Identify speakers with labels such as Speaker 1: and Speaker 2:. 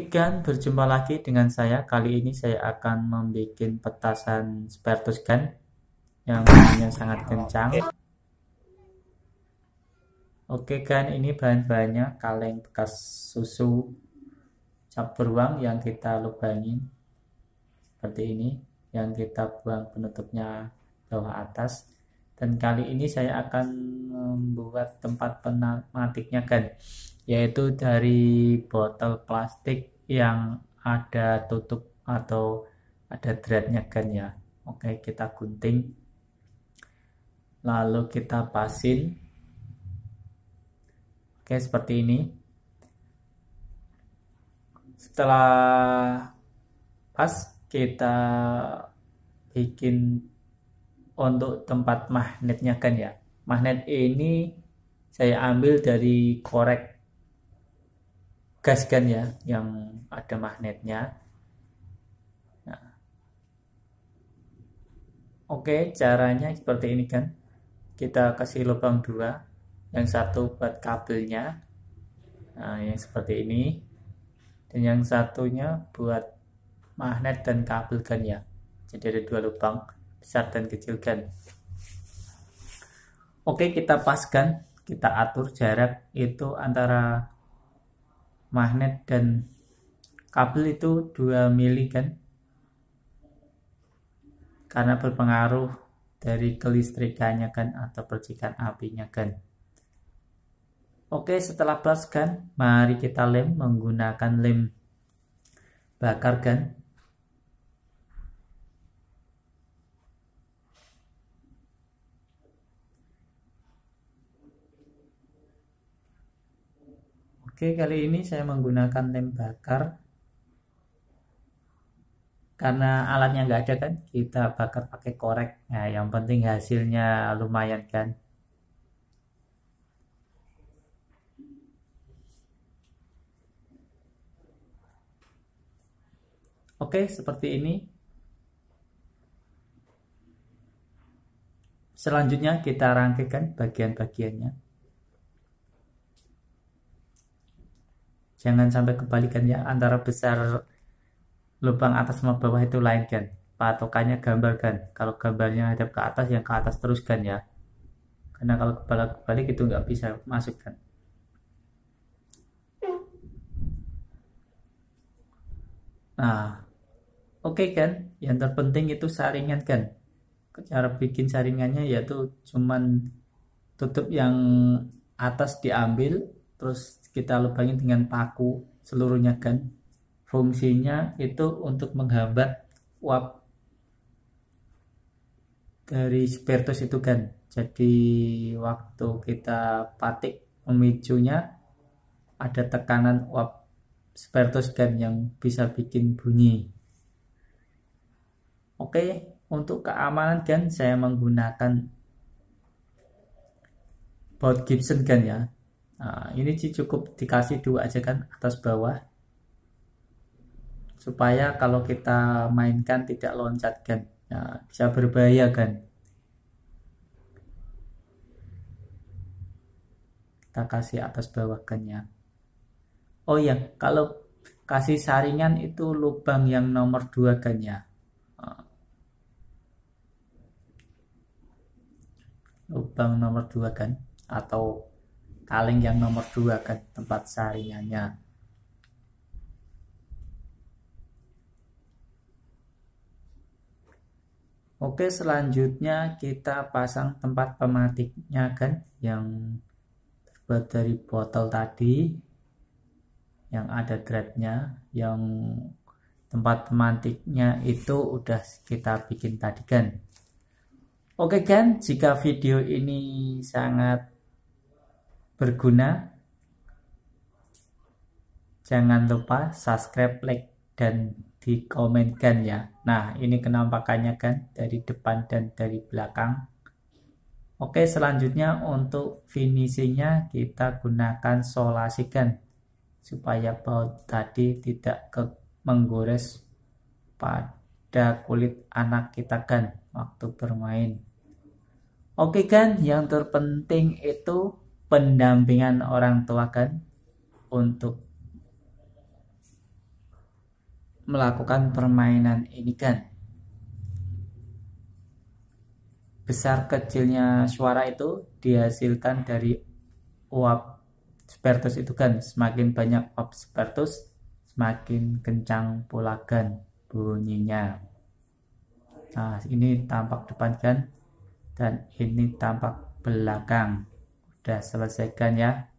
Speaker 1: Ikan berjumpa lagi dengan saya. Kali ini saya akan membuat petasan Spertus Gun yang bunyinya sangat kencang. Oke kan, ini bahan-bahannya kaleng bekas susu cap beruang yang kita lubangin seperti ini, yang kita buang penutupnya bawah atas. Dan kali ini saya akan membuat tempat penamatiknya kan yaitu dari botol plastik yang ada tutup atau ada dratnya kan ya oke kita gunting lalu kita pasin oke seperti ini setelah pas kita bikin untuk tempat magnetnya kan ya magnet ini saya ambil dari korek gas kan ya yang ada magnetnya nah. oke caranya seperti ini kan kita kasih lubang dua yang satu buat kabelnya nah, yang seperti ini dan yang satunya buat magnet dan kabel kan ya jadi ada dua lubang besar dan kecil kan oke kita paskan kita atur jarak itu antara magnet dan kabel itu 2 mili kan karena berpengaruh dari kelistrikannya kan atau percikan apinya kan Oke setelah plus kan mari kita lem menggunakan lem bakar kan Oke, kali ini saya menggunakan lem bakar. Karena alatnya nggak ada kan, kita bakar pakai korek. Nah, yang penting hasilnya lumayan kan. Oke, seperti ini. Selanjutnya kita rangkaikan bagian-bagiannya. jangan sampai kebalikannya antara besar lubang atas sama bawah itu lain kan patokannya gambar kan kalau gambarnya hadap ke atas yang ke atas teruskan ya karena kalau kebalik kebalik itu nggak bisa masuk kan nah oke okay kan yang terpenting itu saringan kan cara bikin saringannya yaitu cuman tutup yang atas diambil terus kita lubangi dengan paku seluruhnya kan fungsinya itu untuk menghambat uap dari spiritus itu kan jadi waktu kita patik memicunya ada tekanan uap spiritus kan yang bisa bikin bunyi oke untuk keamanan kan saya menggunakan baut Gibson kan ya Nah, ini cukup dikasih dua aja kan atas bawah supaya kalau kita mainkan tidak loncat kan nah, bisa berbahaya kan kita kasih atas bawah kan ya oh ya kalau kasih saringan itu lubang yang nomor dua kan ya ah. lubang nomor dua kan atau kaleng yang nomor dua ke tempat saringannya. Oke, selanjutnya kita pasang tempat pematiknya kan yang terbuat dari botol tadi yang ada threadnya yang tempat pematiknya itu udah kita bikin tadi kan oke kan jika video ini sangat berguna. Jangan lupa subscribe, like, dan dikomenkan ya. Nah, ini kenampakannya kan dari depan dan dari belakang. Oke, selanjutnya untuk finishingnya kita gunakan solasi kan, supaya baut tadi tidak ke menggores pada kulit anak kita kan waktu bermain. Oke kan, yang terpenting itu pendampingan orang tua kan untuk melakukan permainan ini kan besar kecilnya suara itu dihasilkan dari uap spertus itu kan semakin banyak uap spertus semakin kencang pula kan bunyinya nah ini tampak depan kan dan ini tampak belakang sudah selesaikan ya